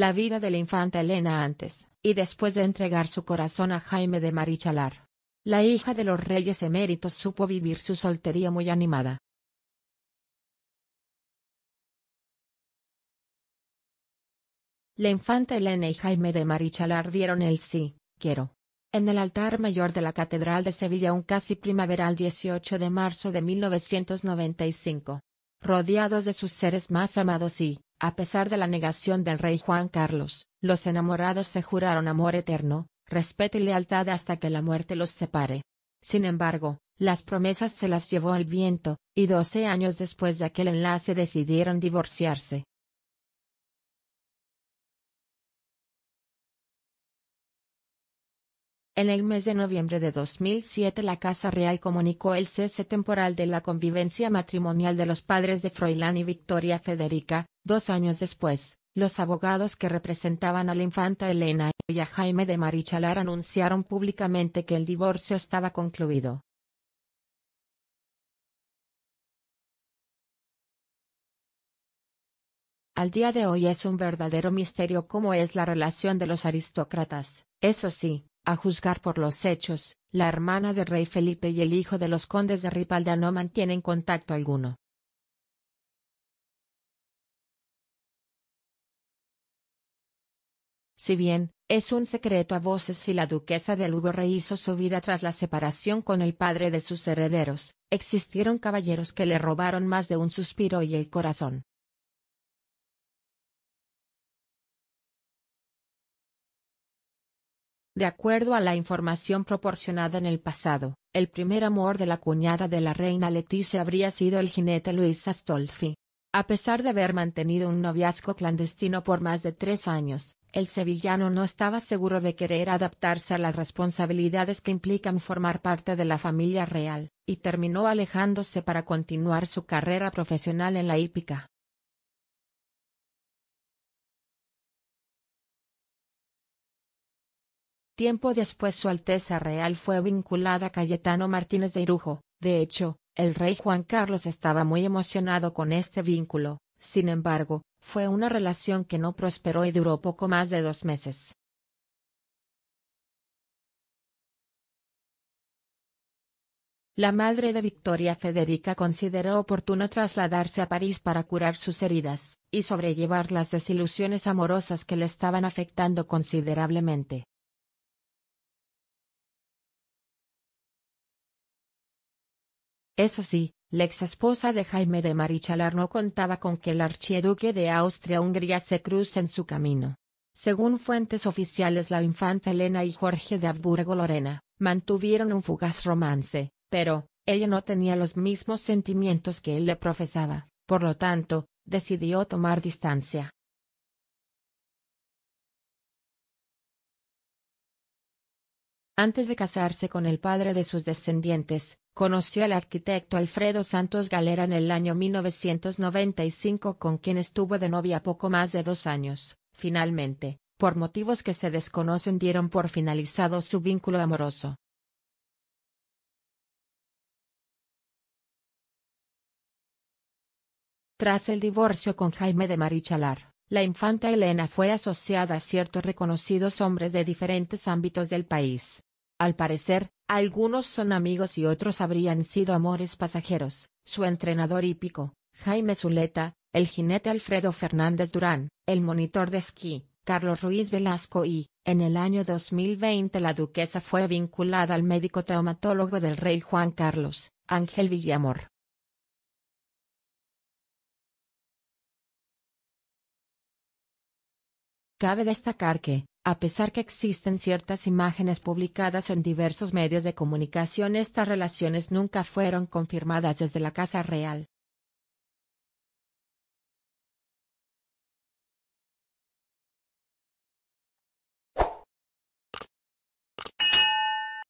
la vida de la infanta Elena antes y después de entregar su corazón a Jaime de Marichalar. La hija de los reyes eméritos supo vivir su soltería muy animada. La infanta Elena y Jaime de Marichalar dieron el sí, quiero. En el altar mayor de la Catedral de Sevilla un casi primaveral 18 de marzo de 1995. Rodeados de sus seres más amados y, a pesar de la negación del rey Juan Carlos, los enamorados se juraron amor eterno, respeto y lealtad hasta que la muerte los separe. Sin embargo, las promesas se las llevó al viento, y doce años después de aquel enlace decidieron divorciarse. En el mes de noviembre de 2007 la Casa Real comunicó el cese temporal de la convivencia matrimonial de los padres de Froilán y Victoria Federica, Dos años después, los abogados que representaban a la infanta Elena y a Jaime de Marichalar anunciaron públicamente que el divorcio estaba concluido. Al día de hoy es un verdadero misterio cómo es la relación de los aristócratas, eso sí, a juzgar por los hechos, la hermana del rey Felipe y el hijo de los condes de Ripalda no mantienen contacto alguno. Si bien, es un secreto a voces si la duquesa de Lugo rehizo su vida tras la separación con el padre de sus herederos, existieron caballeros que le robaron más de un suspiro y el corazón. De acuerdo a la información proporcionada en el pasado, el primer amor de la cuñada de la reina Leticia habría sido el jinete Luis Astolfi, a pesar de haber mantenido un noviazgo clandestino por más de tres años, el sevillano no estaba seguro de querer adaptarse a las responsabilidades que implican formar parte de la familia real, y terminó alejándose para continuar su carrera profesional en la hípica. Tiempo después su Alteza Real fue vinculada a Cayetano Martínez de Irujo, de hecho, el rey Juan Carlos estaba muy emocionado con este vínculo, sin embargo, fue una relación que no prosperó y duró poco más de dos meses. La madre de Victoria Federica consideró oportuno trasladarse a París para curar sus heridas, y sobrellevar las desilusiones amorosas que le estaban afectando considerablemente. Eso sí, la ex esposa de Jaime de Marichalar no contaba con que el archiduque de Austria-Hungría se cruce en su camino. Según fuentes oficiales la infanta Elena y Jorge de Habsburgo-Lorena, mantuvieron un fugaz romance, pero, ella no tenía los mismos sentimientos que él le profesaba, por lo tanto, decidió tomar distancia. Antes de casarse con el padre de sus descendientes, conoció al arquitecto Alfredo Santos Galera en el año 1995 con quien estuvo de novia poco más de dos años. Finalmente, por motivos que se desconocen dieron por finalizado su vínculo amoroso. Tras el divorcio con Jaime de Marichalar, la infanta Elena fue asociada a ciertos reconocidos hombres de diferentes ámbitos del país. Al parecer, algunos son amigos y otros habrían sido amores pasajeros. Su entrenador hípico, Jaime Zuleta, el jinete Alfredo Fernández Durán, el monitor de esquí, Carlos Ruiz Velasco y, en el año 2020 la duquesa fue vinculada al médico traumatólogo del rey Juan Carlos, Ángel Villamor. Cabe destacar que, a pesar que existen ciertas imágenes publicadas en diversos medios de comunicación, estas relaciones nunca fueron confirmadas desde la Casa Real.